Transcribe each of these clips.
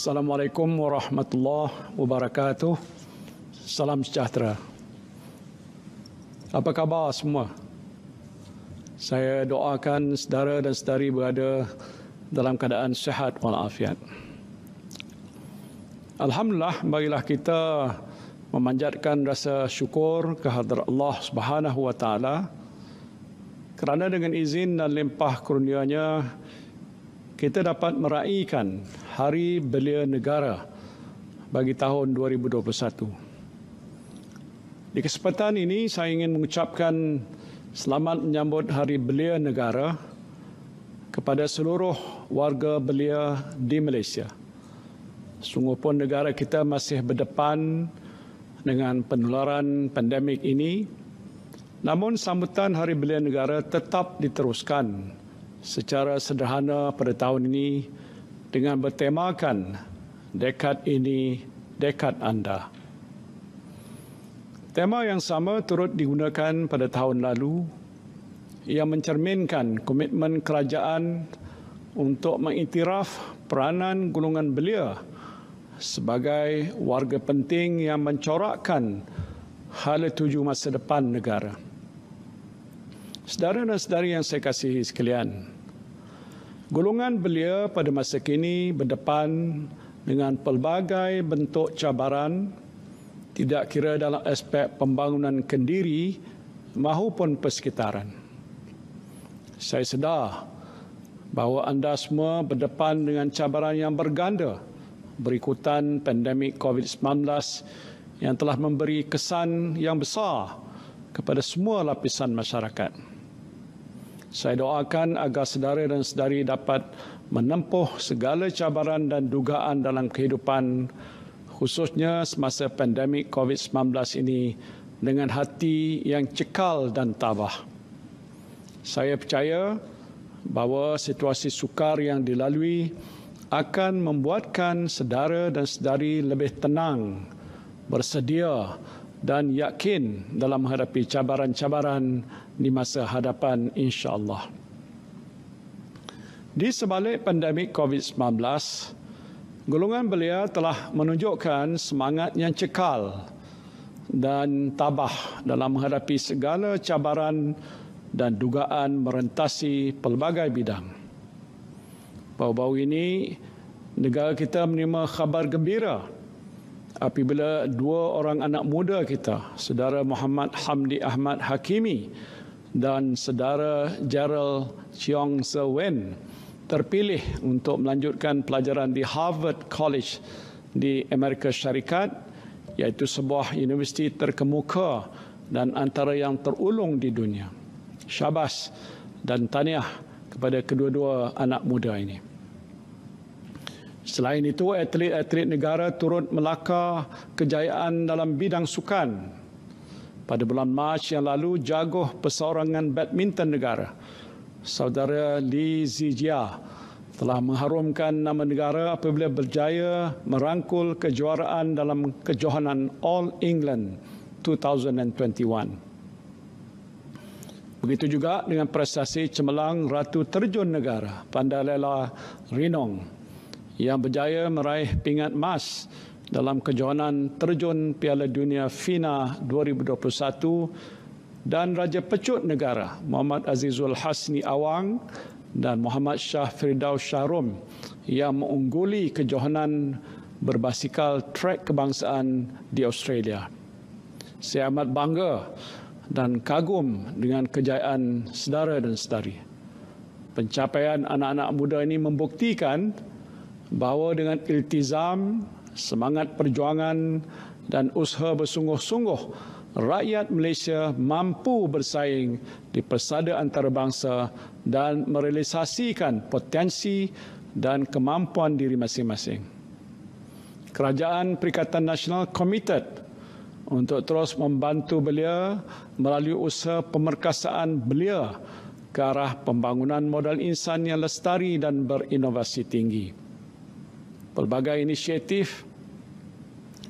Assalamualaikum warahmatullahi wabarakatuh. Salam sejahtera. Apa khabar semua? Saya doakan saudara dan saudari berada dalam keadaan sehat, sihat walafiat. Alhamdulillah, marilah kita memanjatkan rasa syukur kehadrat Allah Subhanahu wa taala kerana dengan izin dan limpah kurnianya kita dapat meraihkan Hari Belia Negara bagi tahun 2021. Di kesempatan ini saya ingin mengucapkan selamat menyambut Hari Belia Negara kepada seluruh warga belia di Malaysia. Sungguh pun negara kita masih berdepan dengan penularan pandemik ini. Namun sambutan Hari Belia Negara tetap diteruskan secara sederhana pada tahun ini dengan bertemakan dekad ini dekad anda. Tema yang sama turut digunakan pada tahun lalu yang mencerminkan komitmen kerajaan untuk mengiktiraf peranan golongan belia sebagai warga penting yang mencorakkan hala tuju masa depan negara. Saudara dan saudari yang saya kasihi sekalian, Golongan belia pada masa kini berdepan dengan pelbagai bentuk cabaran tidak kira dalam aspek pembangunan kendiri maupun persekitaran. Saya sedar bahawa anda semua berdepan dengan cabaran yang berganda berikutan pandemik COVID-19 yang telah memberi kesan yang besar kepada semua lapisan masyarakat. Saya doakan agar sedari dan sedari dapat menempuh segala cabaran dan dugaan dalam kehidupan khususnya semasa pandemik COVID-19 ini dengan hati yang cekal dan tabah. Saya percaya bahawa situasi sukar yang dilalui akan membuatkan sedara dan sedari lebih tenang, bersedia dan yakin dalam menghadapi cabaran-cabaran di masa hadapan insya-Allah. Di sebalik pandemik COVID-19, golongan belia telah menunjukkan semangat yang cekal dan tabah dalam menghadapi segala cabaran dan dugaan merentasi pelbagai bidang. Baru-baru ini, negara kita menerima khabar gembira apabila dua orang anak muda kita, saudara Muhammad Hamdi Ahmad Hakimi dan saudara Gerald Cheong Se Wen terpilih untuk melanjutkan pelajaran di Harvard College di Amerika Syarikat iaitu sebuah universiti terkemuka dan antara yang terulung di dunia. Syabas dan tahniah kepada kedua-dua anak muda ini. Selain itu, atlet-atlet negara turut melaka kejayaan dalam bidang sukan. Pada bulan Mac yang lalu, jaguh persorangan badminton negara, saudara Li Zijia, telah mengharumkan nama negara apabila berjaya merangkul kejuaraan dalam kejohanan All England 2021. Begitu juga dengan prestasi cemerlang Ratu Terjun Negara, Pandalela Rinong, yang berjaya meraih pingat emas dalam kejohanan terjun Piala Dunia FINA 2021 dan Raja Pecut Negara Muhammad Azizul Hasni Awang dan Muhammad Shah Firdaus Syahrum yang mengungguli kejohanan berbasikal trek kebangsaan di Australia. Saya amat bangga dan kagum dengan kejayaan sedara dan sedari. Pencapaian anak-anak muda ini membuktikan bahawa dengan iltizam, semangat perjuangan dan usaha bersungguh-sungguh, rakyat Malaysia mampu bersaing di persada antarabangsa dan merealisasikan potensi dan kemampuan diri masing-masing. Kerajaan Perikatan Nasional komited untuk terus membantu belia melalui usaha pemerkasaan belia ke arah pembangunan modal insan yang lestari dan berinovasi tinggi pelbagai inisiatif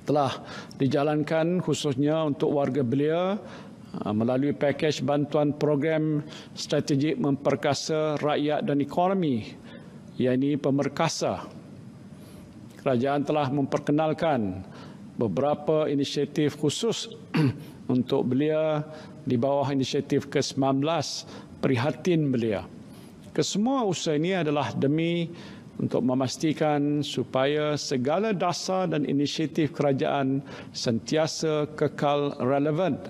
telah dijalankan khususnya untuk warga belia uh, melalui pakej bantuan program strategik memperkasa rakyat dan ekonomi iaitu pemerkasa. Kerajaan telah memperkenalkan beberapa inisiatif khusus untuk belia di bawah inisiatif ke-19 prihatin belia. Kesemua usaha ini adalah demi untuk memastikan supaya segala dasar dan inisiatif kerajaan sentiasa kekal relevan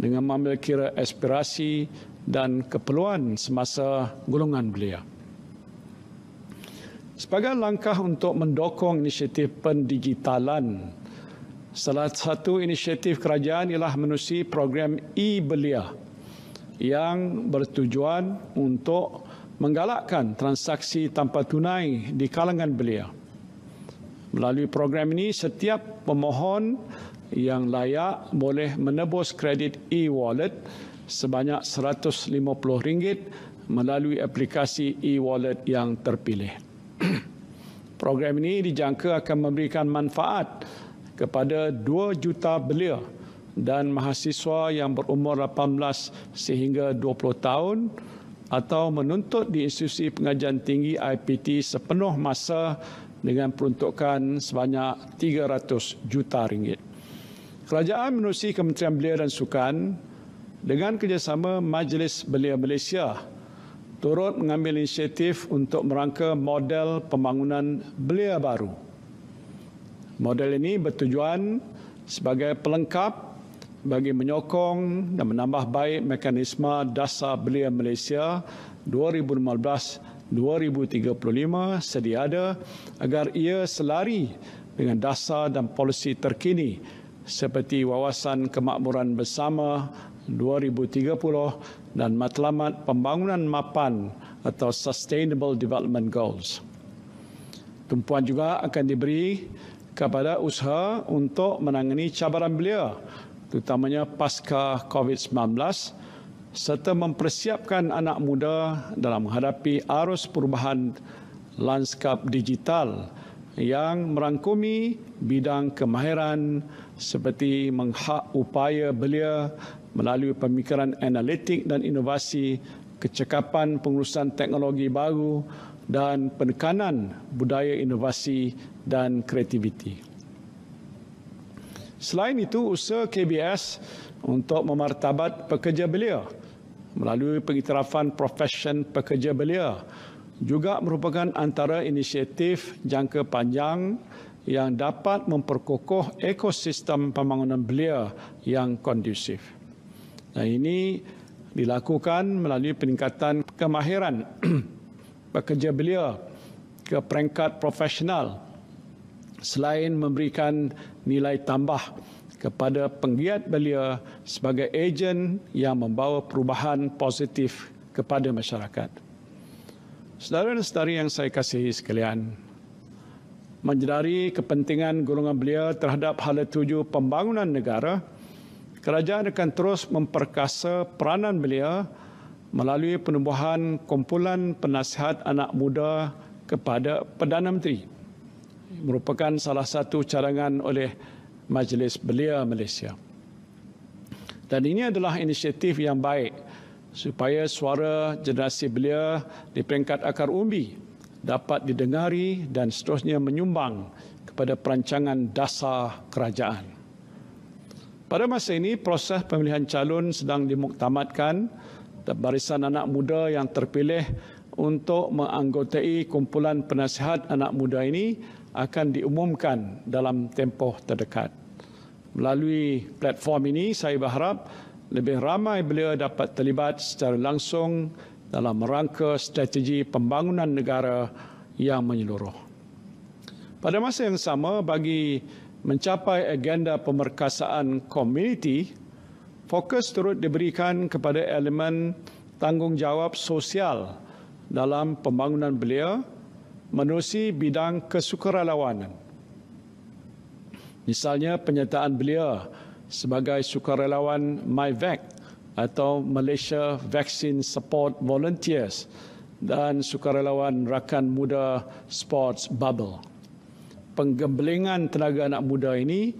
dengan mengambil kira aspirasi dan keperluan semasa golongan belia. Sebagai langkah untuk mendokong inisiatif pendigitalan, salah satu inisiatif kerajaan ialah menusi program e-belia yang bertujuan untuk menggalakkan transaksi tanpa tunai di kalangan belia. Melalui program ini, setiap pemohon yang layak boleh menebus kredit e-wallet sebanyak RM150 melalui aplikasi e-wallet yang terpilih. program ini dijangka akan memberikan manfaat kepada 2 juta belia dan mahasiswa yang berumur 18 sehingga 20 tahun atau menuntut di institusi pengajian tinggi IPT sepenuh masa dengan peruntukan sebanyak 300 juta ringgit. Kerajaan menerusi Kementerian Belia dan Sukan dengan kerjasama Majlis Belia Malaysia turut mengambil inisiatif untuk merangka model pembangunan belia baru. Model ini bertujuan sebagai pelengkap bagi menyokong dan menambah baik mekanisme dasar belia Malaysia 2015-2035 sedia ada agar ia selari dengan dasar dan polisi terkini seperti wawasan kemakmuran bersama 2030 dan matlamat pembangunan mapan atau Sustainable Development Goals. Tumpuan juga akan diberi kepada usaha untuk menangani cabaran belia terutamanya pasca COVID-19 serta mempersiapkan anak muda dalam menghadapi arus perubahan lanskap digital yang merangkumi bidang kemahiran seperti menghak upaya belia melalui pemikiran analitik dan inovasi, kecekapan pengurusan teknologi baru dan penekanan budaya inovasi dan kreativiti. Selain itu, usaha KBS untuk memartabat pekerja belia melalui pengiktirafan profesyen pekerja belia juga merupakan antara inisiatif jangka panjang yang dapat memperkokoh ekosistem pembangunan belia yang kondusif. Dan ini dilakukan melalui peningkatan kemahiran pekerja belia ke peringkat profesional selain memberikan nilai tambah kepada penggiat belia sebagai ejen yang membawa perubahan positif kepada masyarakat. Saudara-saudari yang saya kasihi sekalian, menjadari kepentingan golongan belia terhadap hala tuju pembangunan negara, kerajaan akan terus memperkasa peranan belia melalui penubuhan kumpulan penasihat anak muda kepada Perdana Menteri merupakan salah satu cadangan oleh Majlis Belia Malaysia. Dan ini adalah inisiatif yang baik supaya suara generasi belia di peringkat akar umbi dapat didengari dan seterusnya menyumbang kepada perancangan dasar kerajaan. Pada masa ini, proses pemilihan calon sedang dimuktamadkan dan barisan anak muda yang terpilih untuk menganggotai kumpulan penasihat anak muda ini akan diumumkan dalam tempoh terdekat. Melalui platform ini, saya berharap lebih ramai belia dapat terlibat secara langsung dalam rangka strategi pembangunan negara yang menyeluruh. Pada masa yang sama, bagi mencapai agenda pemerkasaan komuniti, fokus turut diberikan kepada elemen tanggungjawab sosial dalam pembangunan belia menerusi bidang kesukarelawanan. Misalnya penyertaan beliau sebagai sukarelawan MyVac atau Malaysia Vaccine Support Volunteers dan sukarelawan rakan muda Sports Bubble. Penggembelingan tenaga anak muda ini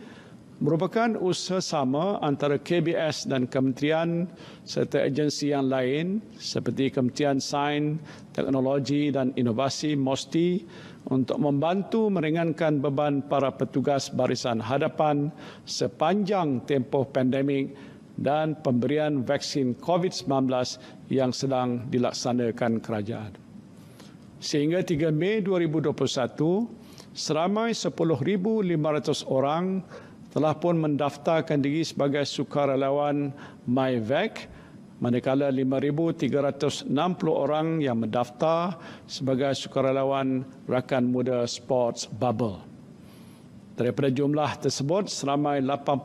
merupakan usaha sama antara KBS dan kementerian serta agensi yang lain seperti Kementerian Sains, Teknologi dan Inovasi MOSTI untuk membantu meringankan beban para petugas barisan hadapan sepanjang tempoh pandemik dan pemberian vaksin COVID-19 yang sedang dilaksanakan kerajaan. Sehingga 3 Mei 2021, seramai 10,500 orang telah pun mendaftarkan diri sebagai sukarelawan MyVac manakala 5,360 orang yang mendaftar sebagai sukarelawan rakan muda Sports Bubble. Daripada jumlah tersebut, seramai 80%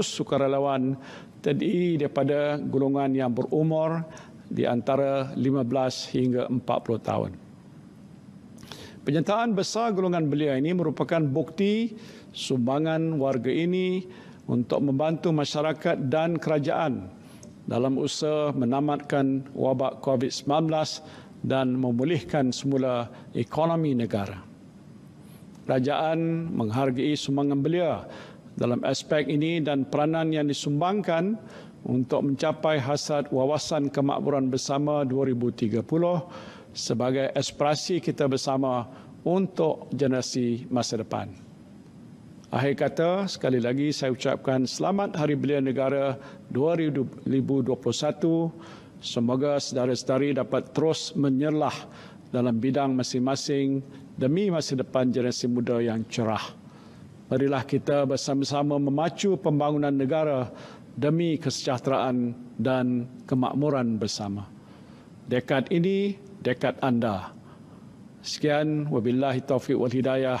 sukarelawan terdiri daripada golongan yang berumur di antara 15 hingga 40 tahun. Penyertaan besar golongan belia ini merupakan bukti sumbangan warga ini untuk membantu masyarakat dan kerajaan dalam usaha menamatkan wabak COVID-19 dan memulihkan semula ekonomi negara. Kerajaan menghargai sumbangan belia dalam aspek ini dan peranan yang disumbangkan untuk mencapai hasrat wawasan kemakmuran bersama 2030 sebagai aspirasi kita bersama untuk generasi masa depan. Akhir kata, sekali lagi saya ucapkan selamat Hari Belia Negara 2021. Semoga saudara-saudari dapat terus menyerlah dalam bidang masing-masing demi masa depan generasi muda yang cerah. Marilah kita bersama-sama memacu pembangunan negara demi kesejahteraan dan kemakmuran bersama. Dekad ini, dekad anda. Sekian, wabillahi taufiq wal hidayah.